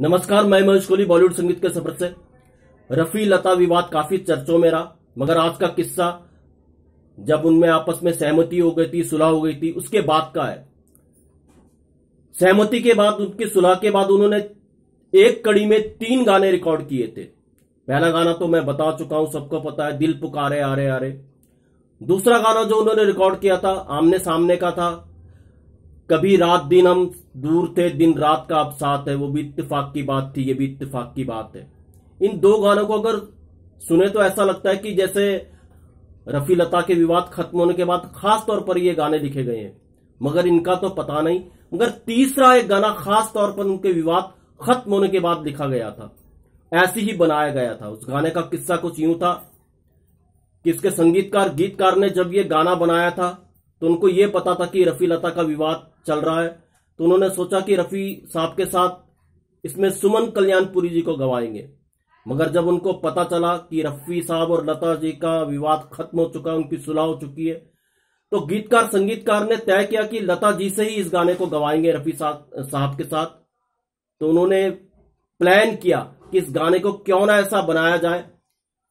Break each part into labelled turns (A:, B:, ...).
A: नमस्कार मैं महेश कोहली बॉलीवुड संगीत के सफर से रफी लता विवाद काफी चर्चों में रहा मगर आज का किस्सा जब उनमें आपस में सहमति हो गई थी सुलह हो गई थी उसके बाद का है सहमति के बाद उनकी सुलह के बाद उन्होंने एक कड़ी में तीन गाने रिकॉर्ड किए थे पहला गाना तो मैं बता चुका हूं सबको पता है दिल पुकारे आ रहे आ रहे दूसरा गाना जो उन्होंने रिकॉर्ड किया था आमने सामने का था कभी रात दिन हम दूर थे दिन रात का आप साथ है वो भी इत्तेफाक की बात थी ये भी इत्तेफाक की बात है इन दो गानों को अगर सुने तो ऐसा लगता है कि जैसे रफी लता के विवाद खत्म होने के बाद खास तौर पर ये गाने लिखे गए हैं मगर इनका तो पता नहीं मगर तीसरा एक गाना खास तौर पर उनके विवाद खत्म होने के बाद लिखा गया था ऐसे ही बनाया गया था उस गाने का किस्सा कुछ यूं था कि इसके संगीतकार गीतकार ने जब ये गाना बनाया था तो उनको ये पता था कि रफ़ी लता का विवाद चल रहा है तो उन्होंने सोचा कि रफ़ी साहब के साथ इसमें सुमन कल्याणपुरी जी को गवाएंगे मगर जब उनको पता चला कि रफ़ी साहब और लता जी का विवाद खत्म हो चुका है उनकी सुलह हो चुकी है तो गीतकार संगीतकार ने तय किया कि लता जी से ही इस गाने को गवाएंगे रफ़ी साहब के साथ तो उन्होंने प्लान किया कि इस गाने को क्यों ना ऐसा बनाया जाए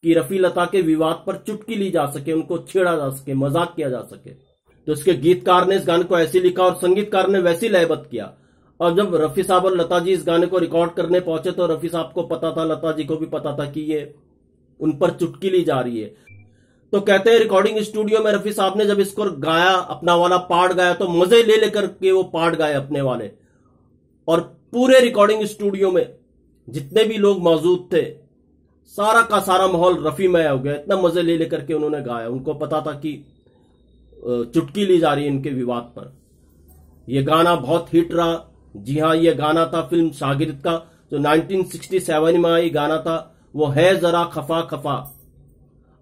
A: कि रफ़ी लता के विवाद पर चुटकी ली जा सके उनको छेड़ा जा सके मजाक किया जा सके तो इसके गीतकार ने इस गाने को ऐसे लिखा और संगीतकार ने वैसी लयबद्ध किया और जब रफी साहब और लता जी इस गाने को रिकॉर्ड करने पहुंचे तो रफी साहब को पता था लता जी को भी पता था कि ये उन पर चुटकी ली जा रही है तो कहते हैं रिकॉर्डिंग स्टूडियो में रफी साहब ने जब इसको गाया अपना वाला पार्ट गाया तो मजे ले लेकर के वो पार्ट गाए अपने वाले और पूरे रिकॉर्डिंग स्टूडियो में जितने भी लोग मौजूद थे सारा का सारा माहौल रफी में हो गया इतना मजे ले लेकर के उन्होंने गाया उनको पता था कि चुटकी ली जा रही है इनके विवाद पर यह गाना बहुत हिट रहा जी हाँ यह गाना था फिल्म सागिरद का जो 1967 में आई गाना था वो है जरा खफा खफा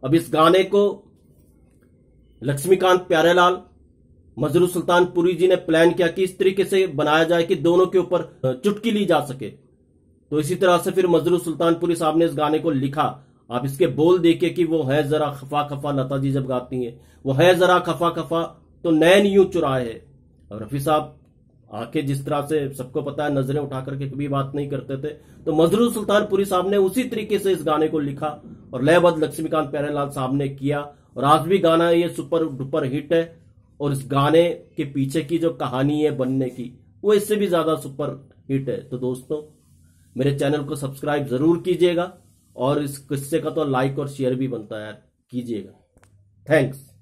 A: अब इस गाने को लक्ष्मीकांत प्यारेलाल मजरू सुल्तानपुरी जी ने प्लान किया कि इस तरीके से बनाया जाए कि दोनों के ऊपर चुटकी ली जा सके तो इसी तरह से फिर मजरू सुल्तानपुरी साहब ने इस गाने को लिखा आप इसके बोल देखे कि वो है जरा खफा खफा लता जी जब गाती हैं वो है जरा खफा खफा तो नैन यूं चुराए है और रफी साहब आंखें जिस तरह से सबको पता है नजरें उठा करके कभी बात नहीं करते थे तो मजरू सुल्तानपुरी साहब ने उसी तरीके से इस गाने को लिखा और लयबद्ध लक्ष्मीकांत प्यारेलाल साहब ने किया और आज भी गाना ये सुपर डुपर हिट है और इस गाने के पीछे की जो कहानी है बनने की वो इससे भी ज्यादा सुपर हिट है तो दोस्तों मेरे चैनल को सब्सक्राइब जरूर कीजिएगा और इस किस्से का तो लाइक और शेयर भी बनता है कीजिएगा थैंक्स